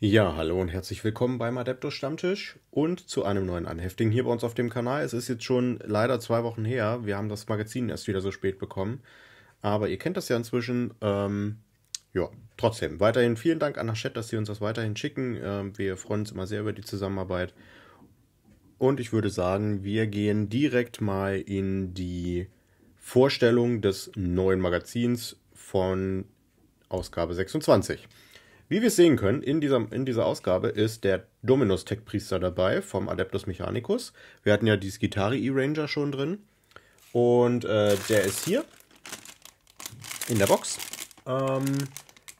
Ja, hallo und herzlich willkommen beim Adeptus Stammtisch und zu einem neuen Anhefting hier bei uns auf dem Kanal. Es ist jetzt schon leider zwei Wochen her. Wir haben das Magazin erst wieder so spät bekommen. Aber ihr kennt das ja inzwischen. Ähm, ja, trotzdem. Weiterhin vielen Dank an Hachette, dass sie uns das weiterhin schicken. Ähm, wir freuen uns immer sehr über die Zusammenarbeit. Und ich würde sagen, wir gehen direkt mal in die Vorstellung des neuen Magazins von Ausgabe 26. Wie wir sehen können, in dieser, in dieser Ausgabe ist der Dominus Tech Priester dabei vom Adeptus Mechanicus. Wir hatten ja dieses Gitarre E-Ranger schon drin. Und äh, der ist hier in der Box. Ähm,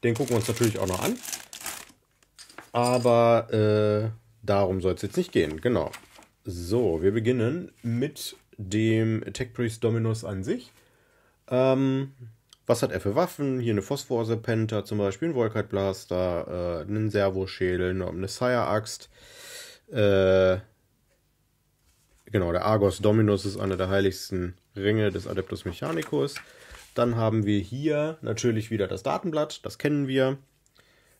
den gucken wir uns natürlich auch noch an. Aber äh, darum soll es jetzt nicht gehen, genau. So, wir beginnen mit dem Tech Priest Dominus an sich. Ähm, was hat er für Waffen? Hier eine Phosphor-Serpenta zum Beispiel, ein Volkite-Blaster, äh, einen Servoschädel, eine Sire-Axt. Äh, genau, der Argos Dominus ist einer der heiligsten Ringe des Adeptus Mechanicus. Dann haben wir hier natürlich wieder das Datenblatt, das kennen wir,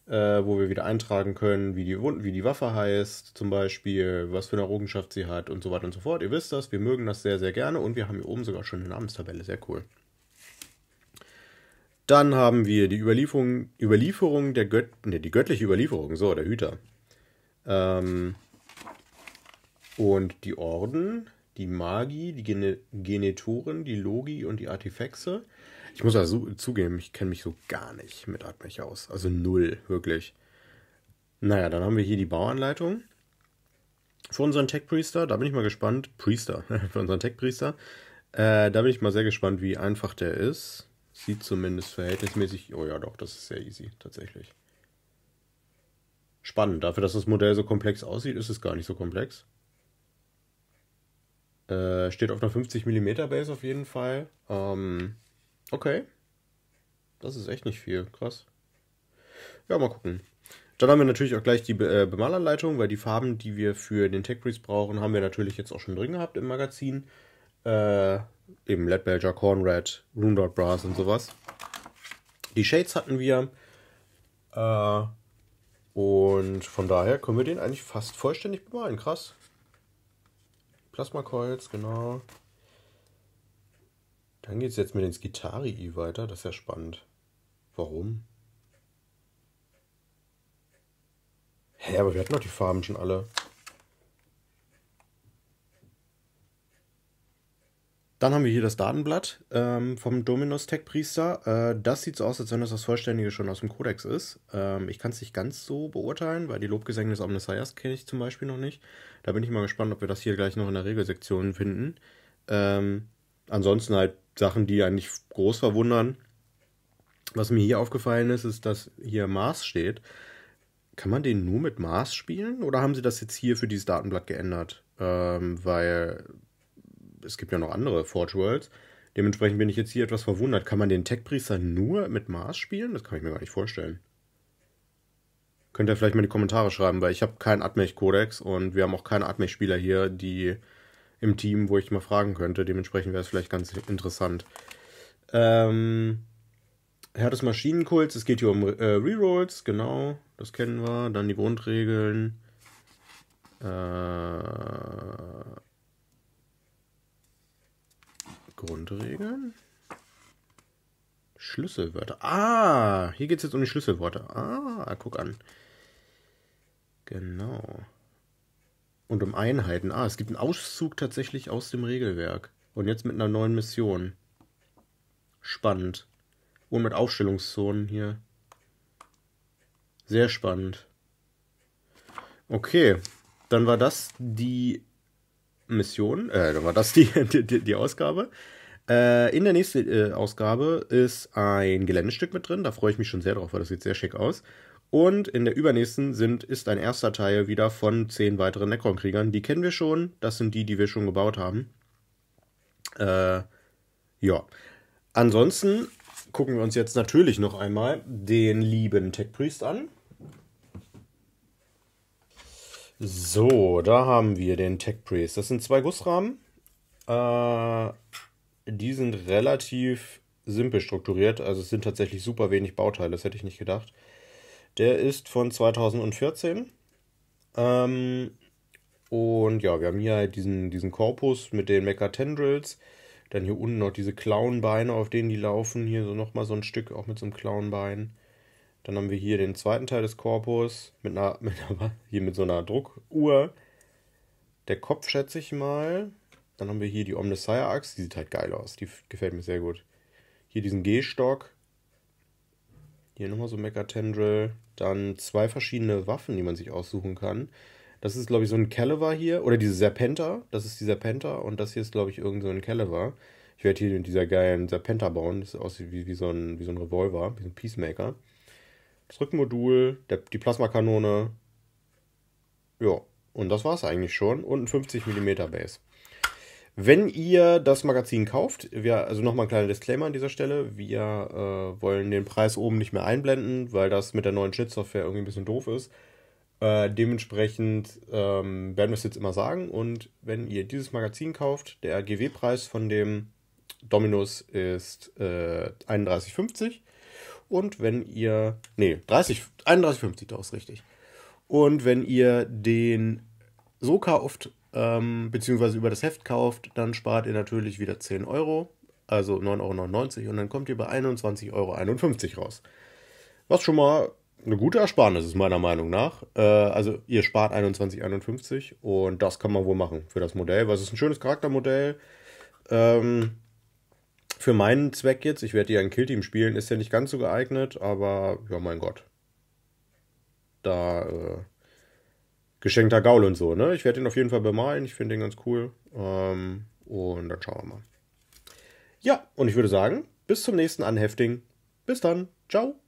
äh, wo wir wieder eintragen können, wie die, wie die Waffe heißt, zum Beispiel, was für eine Errungenschaft sie hat und so weiter und so fort. Ihr wisst das, wir mögen das sehr, sehr gerne und wir haben hier oben sogar schon eine Namenstabelle, sehr cool. Dann haben wir die Überlieferung, Überlieferung der Gött, nee, die göttliche Überlieferung, so, der Hüter. Ähm, und die Orden, die Magi, die Gene Genetoren, die Logi und die Artefakte. Ich muss also zugeben, ich kenne mich so gar nicht mit Admech aus. Also null, wirklich. Naja, dann haben wir hier die Bauanleitung für unseren Tech-Priester. Da bin ich mal gespannt. Priester, für unseren Tech-Priester. Äh, da bin ich mal sehr gespannt, wie einfach der ist. Sieht zumindest verhältnismäßig. Oh ja, doch, das ist sehr easy, tatsächlich. Spannend. Dafür, dass das Modell so komplex aussieht, ist es gar nicht so komplex. Äh, steht auf einer 50 mm Base auf jeden Fall. Ähm, okay. Das ist echt nicht viel. Krass. Ja, mal gucken. Dann haben wir natürlich auch gleich die Be äh, Bemalanleitung, weil die Farben, die wir für den Tech Breeze brauchen, haben wir natürlich jetzt auch schon drin gehabt im Magazin. Äh, eben Lead Belger, Red, Rune Brass und sowas. Die Shades hatten wir. Äh, und von daher können wir den eigentlich fast vollständig bemalen. Krass. Plasma Coils, genau. Dann geht es jetzt mit den Skitari weiter. Das ist ja spannend. Warum? Hä, aber wir hatten doch die Farben schon alle. Dann haben wir hier das Datenblatt ähm, vom Dominus Tech Priester. Äh, das sieht so aus, als wenn das das Vollständige schon aus dem Kodex ist. Ähm, ich kann es nicht ganz so beurteilen, weil die Lobgesänge des Omnisaias kenne ich zum Beispiel noch nicht. Da bin ich mal gespannt, ob wir das hier gleich noch in der Regelsektion finden. Ähm, ansonsten halt Sachen, die eigentlich groß verwundern. Was mir hier aufgefallen ist, ist, dass hier Mars steht. Kann man den nur mit Mars spielen oder haben sie das jetzt hier für dieses Datenblatt geändert? Ähm, weil es gibt ja noch andere Forge Worlds. Dementsprechend bin ich jetzt hier etwas verwundert. Kann man den Tech-Priester nur mit Mars spielen? Das kann ich mir gar nicht vorstellen. Könnt ihr vielleicht mal in die Kommentare schreiben, weil ich habe keinen Admech-Kodex und wir haben auch keine Admech-Spieler hier, die im Team, wo ich mal fragen könnte. Dementsprechend wäre es vielleicht ganz interessant. Ähm, Herr des Maschinenkults, es geht hier um äh, Rerolls, genau, das kennen wir. Dann die Grundregeln. Äh, Grundregeln. Schlüsselwörter. Ah, hier geht es jetzt um die Schlüsselwörter. Ah, guck an. Genau. Und um Einheiten. Ah, es gibt einen Auszug tatsächlich aus dem Regelwerk. Und jetzt mit einer neuen Mission. Spannend. Und mit Aufstellungszonen hier. Sehr spannend. Okay, dann war das die Mission, äh, dann war das die, die, die Ausgabe. Äh, in der nächsten äh, Ausgabe ist ein Geländestück mit drin, da freue ich mich schon sehr drauf, weil das sieht sehr schick aus. Und in der übernächsten sind, ist ein erster Teil wieder von zehn weiteren Necron-Kriegern. Die kennen wir schon, das sind die, die wir schon gebaut haben. Äh, ja. Ansonsten gucken wir uns jetzt natürlich noch einmal den lieben Tech Priest an. So, da haben wir den Tech Press. Das sind zwei Gussrahmen. Äh, die sind relativ simpel strukturiert. Also es sind tatsächlich super wenig Bauteile. Das hätte ich nicht gedacht. Der ist von 2014. Ähm, und ja, wir haben hier halt diesen, diesen Korpus mit den Mecha Tendrils. Dann hier unten noch diese Klauenbeine, auf denen die laufen. Hier so nochmal so ein Stück, auch mit so einem Klauenbein. Dann haben wir hier den zweiten Teil des Korpus mit einer, mit einer hier mit so einer Druckuhr. Der Kopf schätze ich mal. Dann haben wir hier die omnisire axt die sieht halt geil aus, die gefällt mir sehr gut. Hier diesen G-Stock. Hier nochmal so Mecha-Tendril. Dann zwei verschiedene Waffen, die man sich aussuchen kann. Das ist, glaube ich, so ein Caliver hier. Oder diese Serpenta. Das ist die Serpenta. Und das hier ist, glaube ich, irgend so ein Caliver. Ich werde hier mit dieser geilen Serpenta bauen. Das aussieht wie, wie, so ein, wie so ein Revolver, wie so ein Peacemaker das Rückmodul, der, die Plasmakanone. Ja, und das war es eigentlich schon. Und ein 50 mm Base. Wenn ihr das Magazin kauft, wir, also nochmal ein kleiner Disclaimer an dieser Stelle, wir äh, wollen den Preis oben nicht mehr einblenden, weil das mit der neuen Schnittsoftware irgendwie ein bisschen doof ist. Äh, dementsprechend ähm, werden wir es jetzt immer sagen. Und wenn ihr dieses Magazin kauft, der GW-Preis von dem Dominus ist äh, 31,50. Und wenn ihr, nee, 30, 31,50 daraus richtig. Und wenn ihr den so kauft, ähm, beziehungsweise über das Heft kauft, dann spart ihr natürlich wieder 10 Euro, also 9,99 Euro und dann kommt ihr bei 21,51 Euro raus. Was schon mal eine gute Ersparnis ist, meiner Meinung nach. Äh, also ihr spart 21,51 Euro und das kann man wohl machen für das Modell, weil es ist ein schönes Charaktermodell. Ähm, für meinen Zweck jetzt, ich werde ja ein Killteam spielen, ist ja nicht ganz so geeignet, aber ja, mein Gott. Da äh, geschenkter Gaul und so, ne? Ich werde ihn auf jeden Fall bemalen, ich finde den ganz cool. Ähm, und dann schauen wir mal. Ja, und ich würde sagen, bis zum nächsten Anhefting. Bis dann. Ciao.